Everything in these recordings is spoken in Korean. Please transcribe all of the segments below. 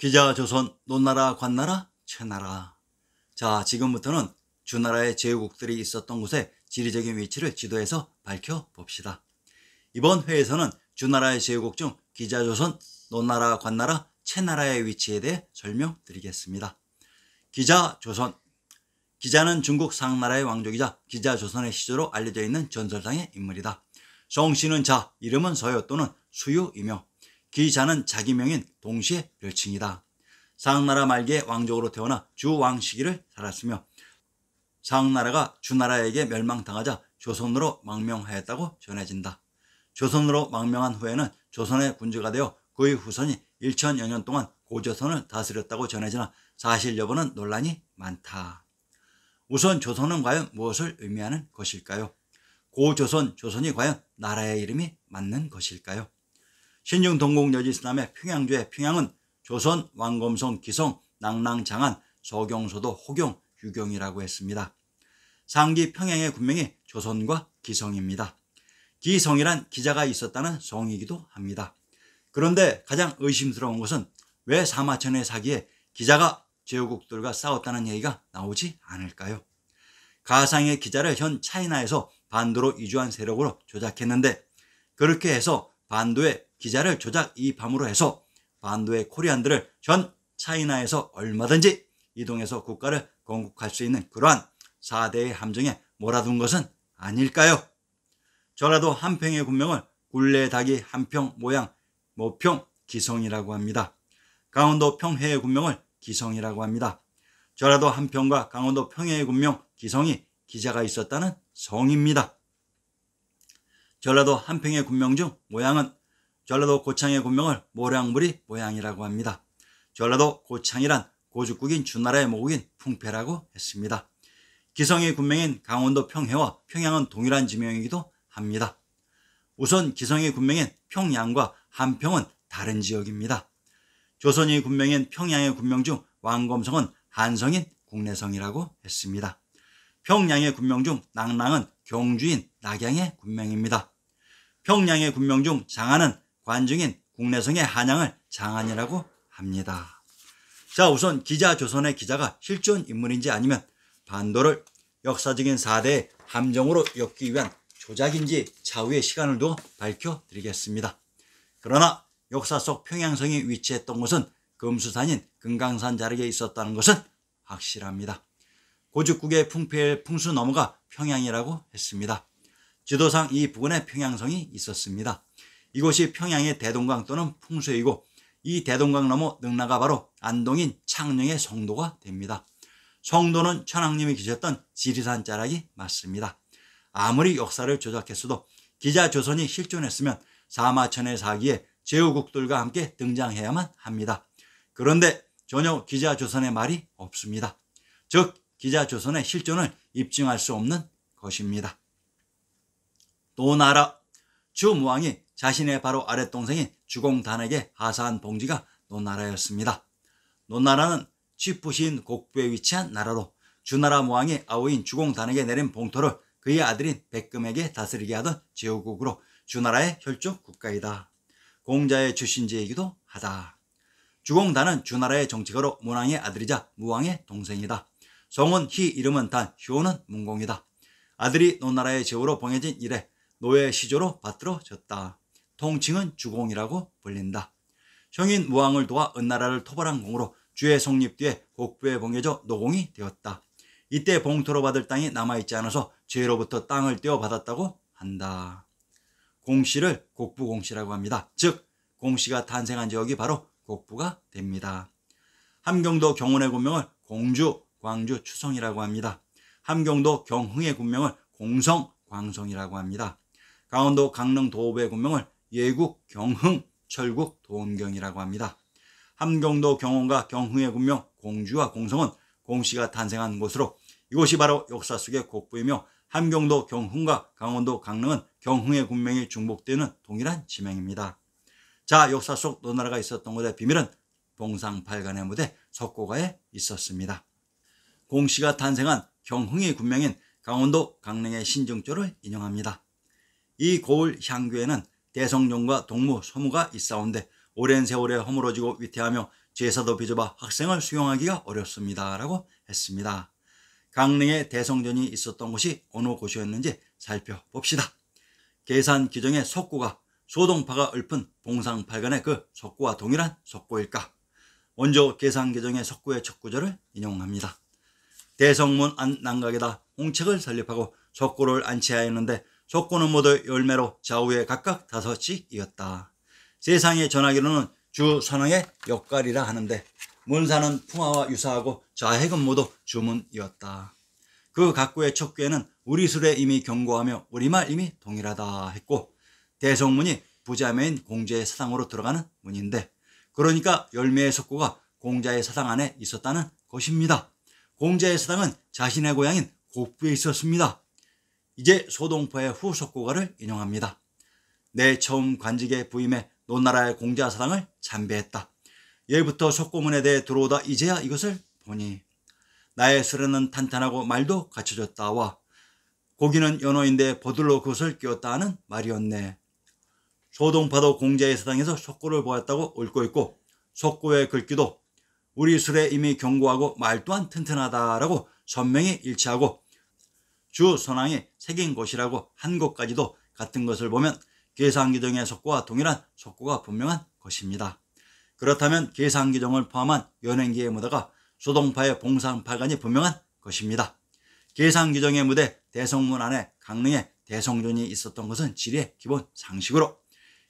기자 조선 논나라 관나라 최나라 자 지금부터는 주나라의 제국들이 있었던 곳의 지리적인 위치를 지도에서 밝혀봅시다. 이번 회에서는 주나라의 제국 중 기자 조선 논나라 관나라 채나라의 위치에 대해 설명드리겠습니다. 기자 조선 기자는 중국 상나라의 왕족이자 기자 조선의 시조로 알려져 있는 전설상의 인물이다. 정씨는 자, 이름은 서요 또는 수유이며 기자는 자기명인 동시에 별칭이다. 상나라 말기에 왕족으로 태어나 주왕 시기를 살았으며 상나라가 주나라에게 멸망당하자 조선으로 망명하였다고 전해진다. 조선으로 망명한 후에는 조선의 군주가 되어 그의 후손이 1천여 년 동안 고조선을 다스렸다고 전해지나 사실 여부는 논란이 많다. 우선 조선은 과연 무엇을 의미하는 것일까요? 고조선, 조선이 과연 나라의 이름이 맞는 것일까요? 신중동공여지스남의 평양주의 평양은 조선, 왕검성, 기성, 낭낭 장안, 서경소도 호경, 유경이라고 했습니다. 상기 평양의 군명이 조선과 기성입니다. 기성이란 기자가 있었다는 성이기도 합니다. 그런데 가장 의심스러운 것은 왜 사마천의 사기에 기자가 제후국들과 싸웠다는 얘기가 나오지 않을까요? 가상의 기자를 현 차이나에서 반도로 이주한 세력으로 조작했는데 그렇게 해서 반도에 기자를 조작 이밤으로 해서 반도의 코리안들을 전 차이나에서 얼마든지 이동해서 국가를 건국할 수 있는 그러한 4대의 함정에 몰아둔 것은 아닐까요? 저라도 한평의 군명을 굴레 닭이 한평 모양 모평 기성이라고 합니다. 강원도 평해의 군명을 기성이라고 합니다. 저라도 한평과 강원도 평해의 군명 기성이 기자가 있었다는 성입니다. 전라도 한평의 군명 중 모양은 전라도 고창의 군명을 모량물이 모양이라고 합니다. 전라도 고창이란 고주국인 주나라의 모국인 풍패라고 했습니다. 기성의 군명인 강원도 평해와 평양은 동일한 지명이기도 합니다. 우선 기성의 군명인 평양과 한평은 다른 지역입니다. 조선의 군명인 평양의 군명 중 왕검성은 한성인 국내성이라고 했습니다. 평양의 군명 중 낭랑은 경주인 낙양의 군명입니다. 평양의 군명 중 장안은 관중인 국내성의 한양을 장안이라고 합니다. 자 우선 기자 조선의 기자가 실존 인물인지 아니면 반도를 역사적인 4대의 함정으로 엮기 위한 조작인지 차후의 시간을 두어 밝혀드리겠습니다. 그러나 역사 속 평양성이 위치했던 곳은 금수산인 금강산 자리에 있었다는 것은 확실합니다. 고죽국의 풍필 풍수 너머가 평양이라고 했습니다. 지도상 이 부근에 평양성이 있었습니다. 이곳이 평양의 대동강 또는 풍수이고 이 대동강 너머 능라가 바로 안동인 창녕의 성도가 됩니다. 성도는 천황님이 계셨던 지리산 자락이 맞습니다. 아무리 역사를 조작했어도 기자 조선이 실존했으면 사마천의 사기에 제후국들과 함께 등장해야만 합니다. 그런데 전혀 기자 조선의 말이 없습니다. 즉 기자 조선의 실존을 입증할 수 없는 것입니다. 또 나라 주무왕이 자신의 바로 아랫동생인 주공단에게 하사한 봉지가 노나라였습니다. 노나라는 쥐푸신 곡부에 위치한 나라로 주나라 무왕의 아우인 주공단에게 내린 봉토를 그의 아들인 백금에게 다스리게 하던 제후국으로 주나라의 혈족 국가이다. 공자의 출신지이기도 하다. 주공단은 주나라의 정책으로 문왕의 아들이자 무왕의 동생이다. 성은 희 이름은 단, 효는 문공이다. 아들이 노나라의 제후로 봉해진 이래 노예 시조로 받들어졌다. 통칭은 주공이라고 불린다. 형인 무왕을 도와 은나라를 토벌한 공으로 주의 성립 뒤에 곡부에 봉해져 노공이 되었다. 이때 봉토로 받을 땅이 남아있지 않아서 죄로부터 땅을 떼어받았다고 한다. 공씨를 곡부공씨라고 합니다. 즉 공씨가 탄생한 지역이 바로 곡부가 됩니다. 함경도 경운의 군명을 공주, 광주, 추성이라고 합니다. 함경도 경흥의 군명을 공성, 광성이라고 합니다. 강원도 강릉 도읍의 군명을 예국 경흥 철국 도원경이라고 합니다. 함경도 경원과 경흥의 군명 공주와 공성은 공씨가 탄생한 곳으로 이곳이 바로 역사 속의 곡부이며 함경도 경흥과 강원도 강릉은 경흥의 군명이 중복되는 동일한 지명입니다. 자 역사 속 노나라가 있었던 곳의 비밀은 봉상팔간의 무대 석고가에 있었습니다. 공씨가 탄생한 경흥의 군명인 강원도 강릉의 신정조를 인용합니다. 이 고을 향교에는 대성룡과 동무 소무가 있사온데 오랜 세월에 허물어지고 위태하며 제사도 빚어봐 학생을 수용하기가 어렵습니다. 라고 했습니다. 강릉에 대성전이 있었던 곳이 어느 곳이었는지 살펴봅시다. 계산 기정의 석고가 소동파가 읊은 봉상팔간의 그 석고와 동일한 석고일까? 먼저 계산 기정의 석고의 첫 구절을 인용합니다. 대성문 안 난각에다 홍책을 설립하고 석고를 안치하였는데 조건은 모두 열매로 좌우에 각각 다섯씩이었다. 세상의 전하기로는 주 선왕의 역갈이라 하는데 문사는 풍화와 유사하고 좌핵은 모두 주문이었다. 그 각구의 척구에는 우리 술에 이미 경고하며 우리말 이미 동일하다 했고 대성문이 부자매인 공자의 사상으로 들어가는 문인데 그러니까 열매의 속고가 공자의 사상 안에 있었다는 것입니다. 공자의 사상은 자신의 고향인 곡부에 있었습니다. 이제 소동포의 후속고가를 인용합니다. 내 처음 관직의부임에 노나라의 공자사랑을 참배했다. 예부터 속고문에 대해 들어오다 이제야 이것을 보니 나의 수레는 탄탄하고 말도 갖춰졌다와 고기는 연호인데 보들로 그것을 끼웠다 하는 말이었네. 소동파도 공자의 사당에서 속고를 보았다고 옳고 있고 속고의 글귀도 우리 술에 이미 견고하고말 또한 튼튼하다라고 선명히 일치하고 주 선왕이 새긴 곳이라고 한 곳까지도 같은 것을 보면 계상기정의 속고와 동일한 속고가 분명한 것입니다. 그렇다면 계상기정을 포함한 연행기의 무대가 소동파의 봉상파간이 분명한 것입니다. 계상기정의 무대 대성문 안에 강릉에 대성전이 있었던 것은 지리의 기본 상식으로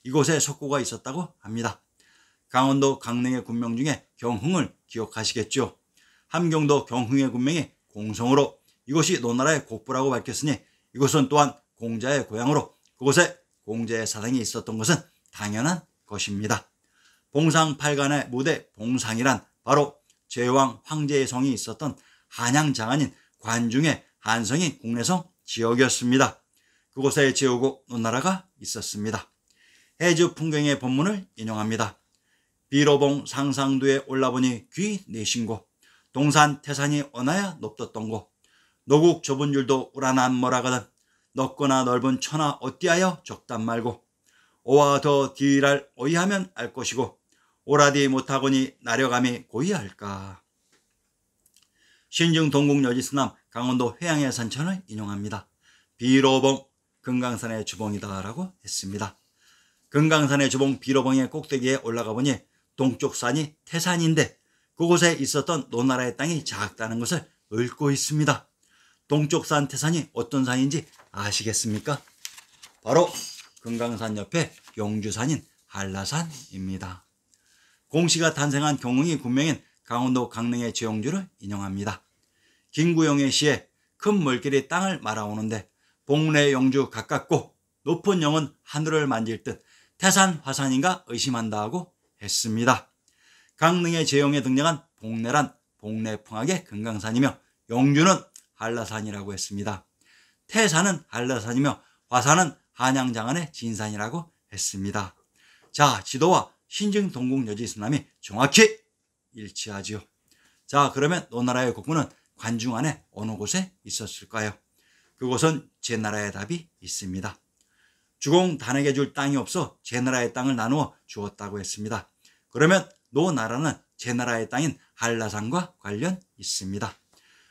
이곳에 속고가 있었다고 합니다. 강원도 강릉의 군명 중에 경흥을 기억하시겠죠. 함경도 경흥의 군명이 공성으로 이것이 노나라의 곡부라고 밝혔으니 이곳은 또한 공자의 고향으로 그곳에 공자의 사상이 있었던 것은 당연한 것입니다. 봉상팔간의 무대 봉상이란 바로 제왕 황제의 성이 있었던 한양 장안인 관중의 한성이 국내성 지역이었습니다. 그곳에 지우고 논나라가 있었습니다. 해주 풍경의 본문을 인용합니다. 비로봉 상상두에 올라보니 귀 내신고 동산 태산이 어나야 높떴던 곳 노국 좁은 줄도 우라나 뭐라거든 넓거나 넓은 천하 어찌하여 적단 말고 오와 더뒤랄 오이하면 알 것이고 오라디 못하거니 나려감이 고이할까 신중 동국 여지스남 강원도 회양의 산천을 인용합니다. 비로봉 금강산의 주봉이다라고 했습니다. 금강산의 주봉 비로봉의 꼭대기에 올라가 보니 동쪽 산이 태산인데 그곳에 있었던 노나라의 땅이 작다는 것을 읊고 있습니다. 동쪽 산 태산이 어떤 산인지 아시겠습니까? 바로 금강산 옆에 용주산인 한라산입니다. 공씨가 탄생한 경흥이 군명인 강원도 강릉의 지용주를 인용합니다. 김구영의 시에 큰 물길이 땅을 말아오는데 봉래의 용주 가깝고 높은 영은 하늘을 만질 듯 태산 화산인가 의심한다 하고 했습니다. 강릉의 제용에 등장한 봉래란 봉래풍악의 금강산이며 용주는 한라산이라고 했습니다. 태산은 한라산이며 화산은 한양장안의 진산이라고 했습니다. 자, 지도와 신증 동국 여지 스남이 정확히 일치하지요. 자, 그러면 노나라의 국군은 관중 안에 어느 곳에 있었을까요? 그곳은 제 나라의 답이 있습니다. 주공 단에게 줄 땅이 없어 제 나라의 땅을 나누어 주었다고 했습니다. 그러면 노나라는 제 나라의 땅인 한라산과 관련 있습니다.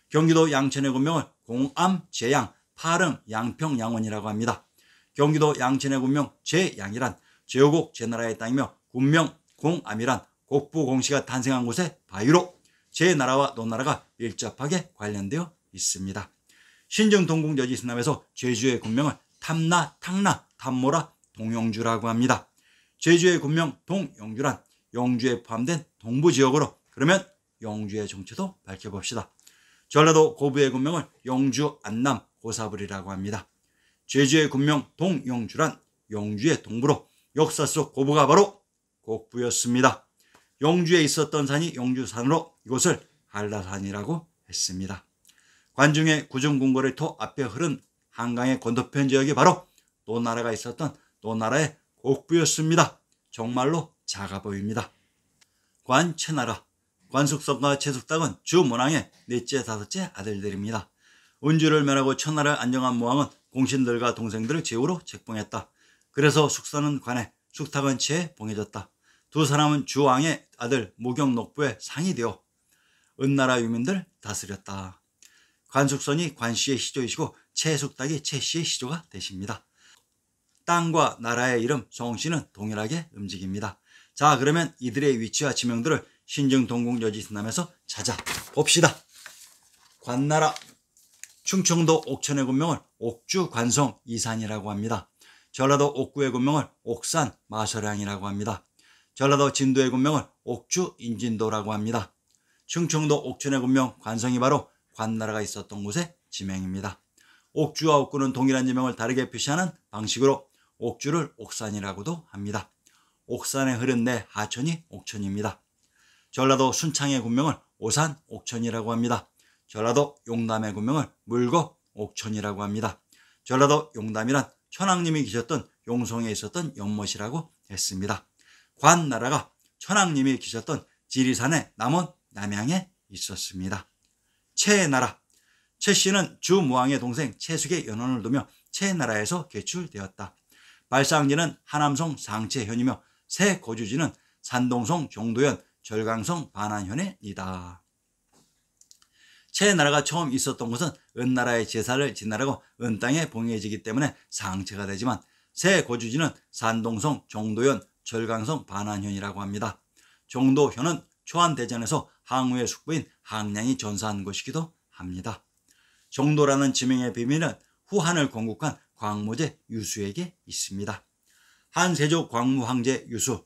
경기도 양천의 구명을 공암, 제양, 파릉, 양평, 양원이라고 합니다. 경기도 양천의 구명 제양이란 제후국 제나라의 땅이며 군명 공암이란 곡부공시가 탄생한 곳의 바위로 제나라와 노나라가 밀접하게 관련되어 있습니다. 신정동궁여지스남에서 제주의 군명을 탐나, 탕나, 탐모라, 동영주라고 합니다. 제주의 군명 동영주란 영주에 포함된 동부지역으로 그러면 영주의 정체도 밝혀봅시다. 전라도 고부의 군명을 영주 안남 고사불이라고 합니다. 제주의 군명 동영주란 영주의 동부로 역사 속 고부가 바로 곡부였습니다. 영주에 있었던 산이 영주산으로 이곳을 한라산이라고 했습니다. 관중의 구중궁궐의 토 앞에 흐른 한강의 건너편 지역이 바로 노나라가 있었던 노나라의 곡부였습니다. 정말로 작아 보입니다. 관채나라 관숙성과 최숙당은 주 문왕의 넷째 다섯째 아들들입니다. 운주를 면하고 천하를 안정한 모왕은 공신들과 동생들을 제후로 책봉했다. 그래서 숙사는 관해 숙탁은 채에 봉해졌다. 두 사람은 주왕의 아들 목욕록부의 상이 되어 은나라 유민들 다스렸다. 관숙선이 관씨의 시조이시고 채숙탁이 채씨의 시조가 되십니다. 땅과 나라의 이름 정씨는 동일하게 움직입니다. 자 그러면 이들의 위치와 지명들을 신증동공여지스남에서 찾아봅시다. 관나라 충청도 옥천의 군명을 옥주 관성 이산이라고 합니다. 전라도 옥구의 군명을 옥산 마설량이라고 합니다. 전라도 진도의 군명을 옥주 인진도라고 합니다. 충청도 옥천의 군명 관성이 바로 관나라가 있었던 곳의 지명입니다. 옥주와 옥구는 동일한 지명을 다르게 표시하는 방식으로 옥주를 옥산이라고도 합니다. 옥산에 흐른 내 하천이 옥천입니다. 전라도 순창의 군명을 오산 옥천이라고 합니다. 전라도 용담의 군명을 물고 옥천이라고 합니다. 전라도 용담이란 천왕님이 계셨던 용성에 있었던 연못이라고 했습니다. 관나라가 천왕님이 계셨던 지리산의 남원 남양에 있었습니다. 채나라 채씨는 주무왕의 동생 채숙의 연원을 두며 채나라에서 개출되었다. 발상지는 하남성 상채현이며 새 거주지는 산동성 종도현 절강성 반환현해이다. 최 나라가 처음 있었던 곳은 은나라의 제사를 지나라고 은땅에 봉해지기 때문에 상체가 되지만 새고주지는 산동성 정도현 절강성 반환현이라고 합니다. 정도현은 초안대전에서 항우의 숙부인 항량이 전사한 곳이기도 합니다. 정도라는 지명의 비밀은 후한을 건국한 광무제 유수에게 있습니다. 한세조 광무황제 유수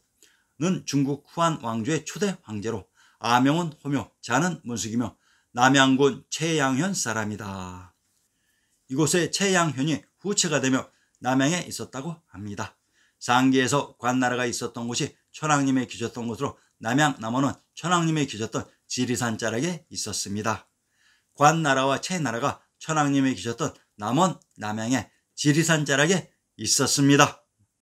는 중국 후한 왕조의 초대 황제로 아명은 호묘, 자는 문숙이며 남양군 최양현 사람이다. 이곳에 최양현이 후체가 되며 남양에 있었다고 합니다. 상기에서 관나라가 있었던 곳이 천왕님의 기셨던 곳으로 남양 남원은 천왕님의 기셨던 지리산 자락에 있었습니다. 관나라와 채나라가 천왕님의 기셨던 남원 남양의 지리산 자락에 있었습니다.